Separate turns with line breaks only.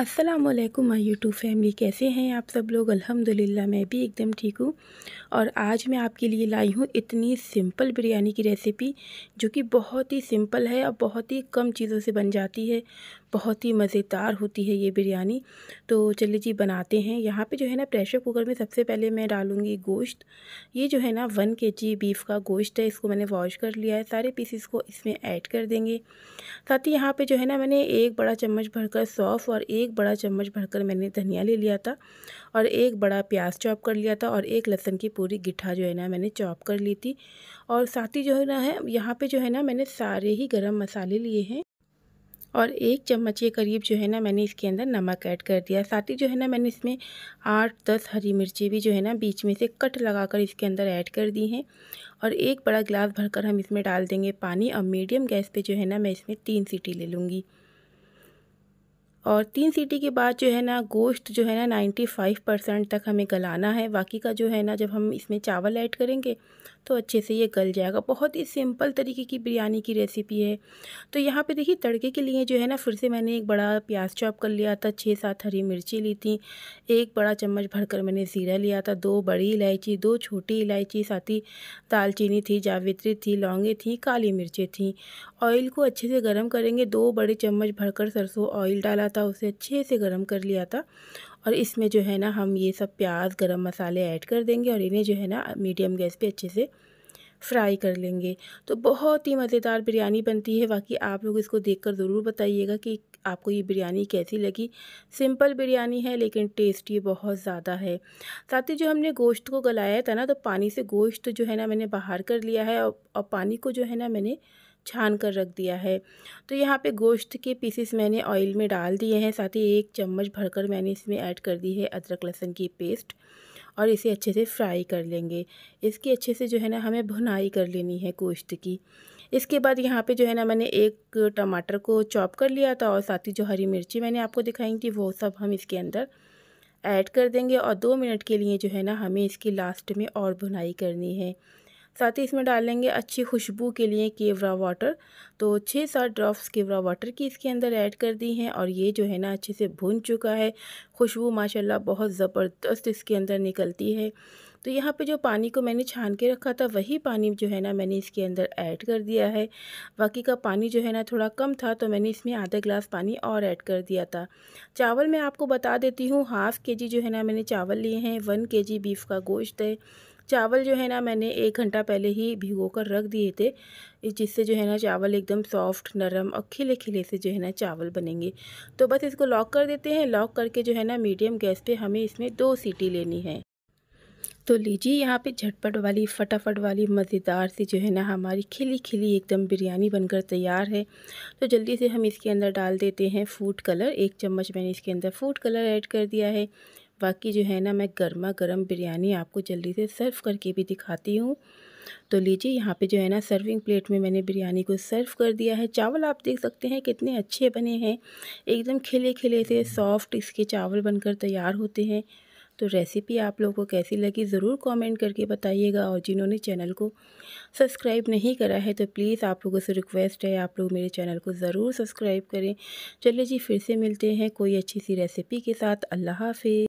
अस्सलाम वालेकुम my YouTube family कैसे हैं आप सब लोग अल्हम्दुलिल्लाह मैं भी एकदम ठीक हूँ और आज मैं आपके लिए लाई हूँ इतनी सिंपल बिरयानी की रेसिपी जो कि बहुत ही सिंपल है और बहुत ही कम चीज़ों से बन जाती है बहुत ही मज़ेदार होती है ये बिरयानी तो चलिए जी बनाते हैं यहाँ पे जो है ना प्रेशर कुकर में सबसे पहले मैं डालूँगी गोश्त ये जो है ना वन के जी बीफ का गोश्त है इसको मैंने वॉश कर लिया है सारे पीसीस को इसमें ऐड कर देंगे साथ ही यहाँ पर जो है ना मैंने एक बड़ा चम्मच भरकर सौफ़ और एक एक बड़ा चम्मच भरकर मैंने धनिया ले लिया था और एक बड़ा प्याज चॉप कर लिया था और एक लहसन की पूरी गिठा जो है ना मैंने चॉप कर ली थी और साथ ही जो है ना है यहाँ पे जो है ना मैंने सारे ही गरम मसाले लिए हैं और एक चम्मच के करीब जो है ना मैंने इसके अंदर नमक ऐड कर दिया साथ ही जो है ना मैंने इसमें आठ दस हरी मिर्ची भी जो है ना बीच में से कट लगाकर इसके अंदर ऐड कर दी हैं और एक बड़ा गिलास भरकर हम इसमें डाल देंगे पानी और मीडियम गैस पे जो है ना मैं इसमें तीन सीटी ले लूँगी और तीन सीटी के बाद जो है ना गोश्त जो है ना 95 परसेंट तक हमें गलाना है बाकी का जो है ना जब हम इसमें चावल ऐड करेंगे तो अच्छे से ये गल जाएगा बहुत ही सिंपल तरीके की बिरयानी की रेसिपी है तो यहाँ पे देखिए तड़के के लिए जो है ना फिर से मैंने एक बड़ा प्याज चॉप कर लिया था छः सात हरी मिर्ची ली थी एक बड़ा चम्मच भरकर मैंने ज़ीरा लिया था दो बड़ी इलायची दो छोटी इलायची साथ ही दालचीनी थी जावित्री थी लौंगे थी काली मिर्चें थी ऑयल को अच्छे से गर्म करेंगे दो बड़े चम्मच भरकर सरसों ऑयल डाला था उसे अच्छे से गर्म कर लिया था और इसमें जो है ना हम ये सब प्याज गरम मसाले ऐड कर देंगे और इन्हें जो है ना मीडियम गैस पे अच्छे से फ्राई कर लेंगे तो बहुत ही मज़ेदार बिरयानी बनती है बाकी आप लोग इसको देखकर ज़रूर बताइएगा कि आपको ये बिरयानी कैसी लगी सिंपल बिरयानी है लेकिन टेस्ट ये बहुत ज़्यादा है साथ ही जो हमने गोश्त को गलाया था ना तो पानी से गोश्त जो है ना मैंने बाहर कर लिया है और, और पानी को जो है ना मैंने छान कर रख दिया है तो यहाँ पे गोश्त के पीसेस मैंने ऑयल में डाल दिए हैं साथ ही एक चम्मच भरकर मैंने इसमें ऐड कर दी है अदरक लहसुन की पेस्ट और इसे अच्छे से फ्राई कर लेंगे इसकी अच्छे से जो है ना हमें भुनाई कर लेनी है गोश्त की इसके बाद यहाँ पे जो है ना मैंने एक टमाटर को चॉप कर लिया था और साथ ही जो हरी मिर्ची मैंने आपको दिखाई थी वो सब हम इसके अंदर ऐड कर देंगे और दो मिनट के लिए जो है ना हमें इसकी लास्ट में और भुनाई करनी है साथ ही इसमें डालेंगे अच्छी खुशबू के लिए केवरा वाटर तो छः सात ड्रॉप्स केवरा वाटर की इसके अंदर ऐड कर दी हैं और ये जो है ना अच्छे से भुन चुका है खुशबू माशाल्लाह बहुत ज़बरदस्त इसके अंदर निकलती है तो यहाँ पे जो पानी को मैंने छान के रखा था वही पानी जो है ना मैंने इसके अंदर ऐड कर दिया है बाकी का पानी जो है ना थोड़ा कम था तो मैंने इसमें आधा गिलास पानी और ऐड कर दिया था चावल मैं आपको बता देती हूँ हाफ़ के जी जो है ना मैंने चावल लिए हैं वन के जी बीफ का गोश्त है चावल जो है ना मैंने एक घंटा पहले ही भिगो कर रख दिए थे जिससे जो है ना चावल एकदम सॉफ्ट नरम और खिले खिले से जो है ना चावल बनेंगे तो बस इसको लॉक कर देते हैं लॉक करके जो है ना मीडियम गैस पे हमें इसमें दो सीटी लेनी है तो लीजिए यहाँ पे झटपट वाली फटाफट वाली मज़ेदार सी जो है ना हमारी खिली खिली एकदम बिरयानी बनकर तैयार है तो जल्दी से हम इसके अंदर डाल देते हैं फूड कलर एक चम्मच मैंने इसके अंदर फूड कलर ऐड कर दिया है बाकी जो है ना मैं गर्मा गर्म बिरयानी आपको जल्दी से सर्व करके भी दिखाती हूँ तो लीजिए यहाँ पे जो है ना सर्विंग प्लेट में मैंने बिरयानी को सर्व कर दिया है चावल आप देख सकते हैं कितने अच्छे बने हैं एकदम खिले खिले से सॉफ्ट इसके चावल बनकर तैयार होते हैं तो रेसिपी आप लोगों को कैसी लगी ज़रूर कमेंट करके बताइएगा और जिन्होंने चैनल को सब्सक्राइब नहीं करा है तो प्लीज़ आप लोगों से रिक्वेस्ट है आप लोग मेरे चैनल को ज़रूर सब्सक्राइब करें चलिए जी फिर से मिलते हैं कोई अच्छी सी रेसिपी के साथ अल्लाह हाफि